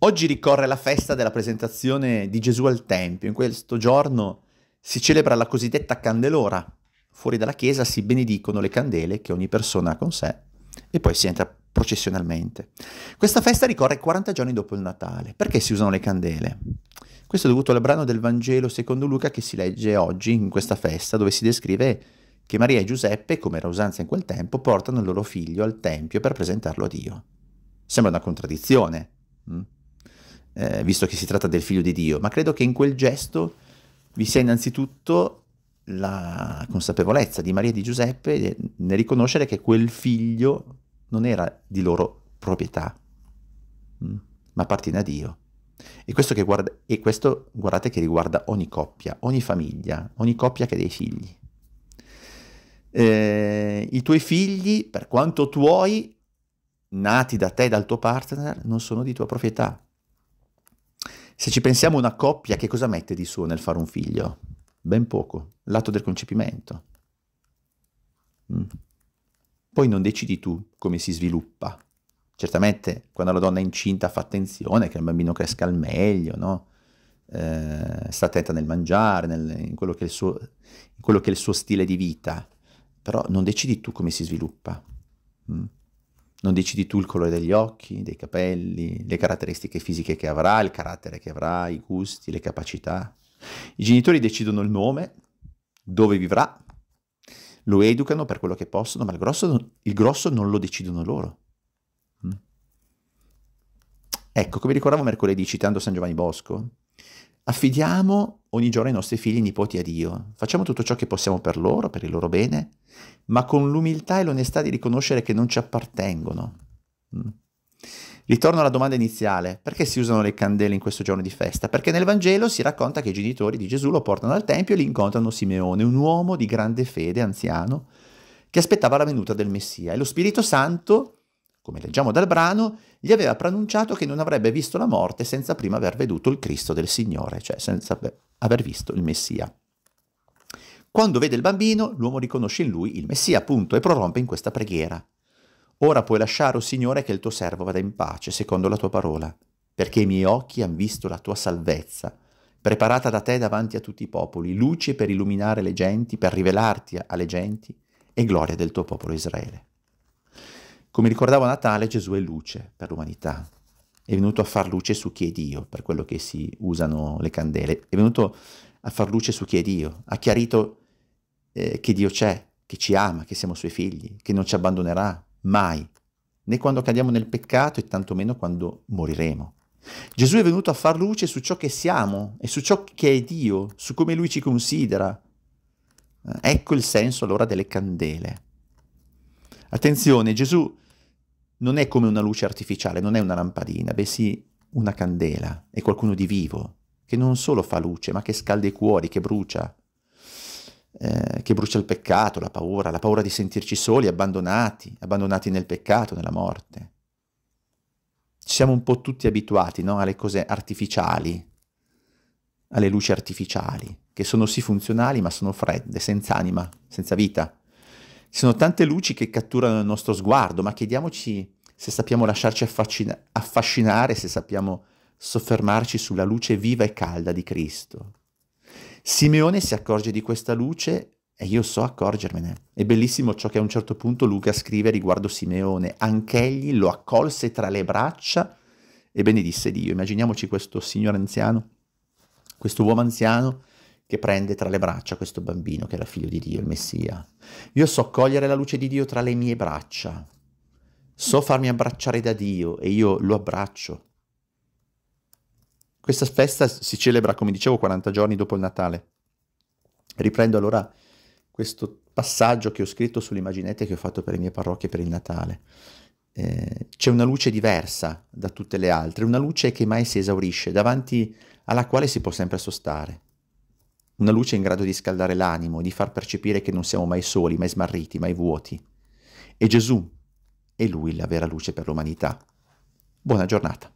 Oggi ricorre la festa della presentazione di Gesù al Tempio. In questo giorno si celebra la cosiddetta candelora. Fuori dalla chiesa si benedicono le candele che ogni persona ha con sé e poi si entra processionalmente. Questa festa ricorre 40 giorni dopo il Natale. Perché si usano le candele? Questo è dovuto al brano del Vangelo secondo Luca che si legge oggi in questa festa, dove si descrive che Maria e Giuseppe, come era usanza in quel tempo, portano il loro figlio al Tempio per presentarlo a Dio. Sembra una contraddizione. Hm? eh, visto che si tratta del figlio di Dio, ma credo che in quel gesto vi sia innanzitutto la consapevolezza di Maria e di Giuseppe nel riconoscere che quel figlio non era di loro proprietà, mm, ma appartiene a Dio. E questo, guarda, e questo, guardate che riguarda ogni coppia, ogni famiglia, ogni coppia che ha dei figli. Eh, I tuoi figli, per quanto tuoi, nati da te e dal tuo partner, non sono di tua proprietà, se ci pensiamo una coppia, che cosa mette di suo nel fare un figlio? Ben poco, l'atto del concepimento. Mm. Poi non decidi tu come si sviluppa. Certamente quando la donna è incinta fa attenzione che il bambino cresca al meglio, no? eh, sta attenta nel mangiare, nel, in, quello suo, in, quello che è il suo, stile di vita, però non decidi tu come si sviluppa. Mm. Non decidi tu il colore degli occhi, dei capelli, le caratteristiche fisiche che avrà, il carattere che avrà, i gusti, le capacità. I genitori decidono il nome, dove vivrà, lo educano per quello che possono, ma il grosso, il grosso non lo decidono loro. Mm. Ecco, come ricordavo mercoledì citando San Giovanni Bosco, affidiamo ogni giorno i nostri figli e nipoti a Dio. Facciamo tutto ciò che possiamo per loro, per il loro bene, ma con l'umiltà e l'onestà di riconoscere che non ci appartengono. Mm. Ritorno alla domanda iniziale, perché si usano le candele in questo giorno di festa? Perché nel Vangelo si racconta che i genitori di Gesù lo portano al Tempio e li incontrano Simeone, un uomo di grande fede, anziano, che aspettava la venuta del Messia e lo Spirito Santo come leggiamo dal brano, gli aveva pronunciato che non avrebbe visto la morte senza prima aver veduto il Cristo del Signore, cioè senza aver visto il Messia. Quando vede il bambino, l'uomo riconosce in lui il Messia, appunto, e prorompe in questa preghiera. Ora puoi lasciare, o oh Signore, che il tuo servo vada in pace, secondo la tua parola, perché i miei occhi hanno visto la tua salvezza, preparata da te davanti a tutti i popoli, luce per illuminare le genti, per rivelarti alle genti, e gloria del tuo popolo Israele. Come ricordavo a Natale, Gesù è luce per l'umanità. È venuto a far luce su chi è Dio, per quello che si usano le candele. È venuto a far luce su chi è Dio. Ha chiarito eh, che Dio c'è, che ci ama, che siamo suoi figli, che non ci abbandonerà mai, né quando cadiamo nel peccato e tantomeno quando moriremo. Gesù è venuto a far luce su ciò che siamo e su ciò che è Dio, su come Lui ci considera. Ecco il senso allora delle candele. Attenzione, Gesù non è come una luce artificiale, non è una lampadina, bensì una candela, è qualcuno di vivo, che non solo fa luce, ma che scalda i cuori, che brucia, eh, che brucia il peccato, la paura, la paura di sentirci soli, abbandonati, abbandonati nel peccato, nella morte. Ci siamo un po' tutti abituati no? alle cose artificiali, alle luci artificiali, che sono sì funzionali, ma sono fredde, senza anima, senza vita. Ci sono tante luci che catturano il nostro sguardo, ma chiediamoci se sappiamo lasciarci affascina- affascinare, se sappiamo soffermarci sulla luce viva e calda di Cristo. Simeone si accorge di questa luce e io so accorgermene. È bellissimo ciò che a un certo punto Luca scrive riguardo Simeone. Anch'egli lo accolse tra le braccia e benedisse Dio. Immaginiamoci questo signore anziano, questo uomo anziano che prende tra le braccia questo bambino che era figlio di Dio, il Messia. Io so cogliere la luce di Dio tra le mie braccia, so farmi abbracciare da Dio e io lo abbraccio. Questa festa si celebra, come dicevo, 40 giorni dopo il Natale. Riprendo allora questo passaggio che ho scritto sulle immaginette che ho fatto per le mie parrocchie per il Natale. Eh, c'è una luce diversa da tutte le altre, una luce che mai si esaurisce, davanti alla quale si può sempre sostare. Una luce in grado di scaldare l'animo e di far percepire che non siamo mai soli, mai smarriti, mai vuoti. E Gesù è lui la vera luce per l'umanità. Buona giornata.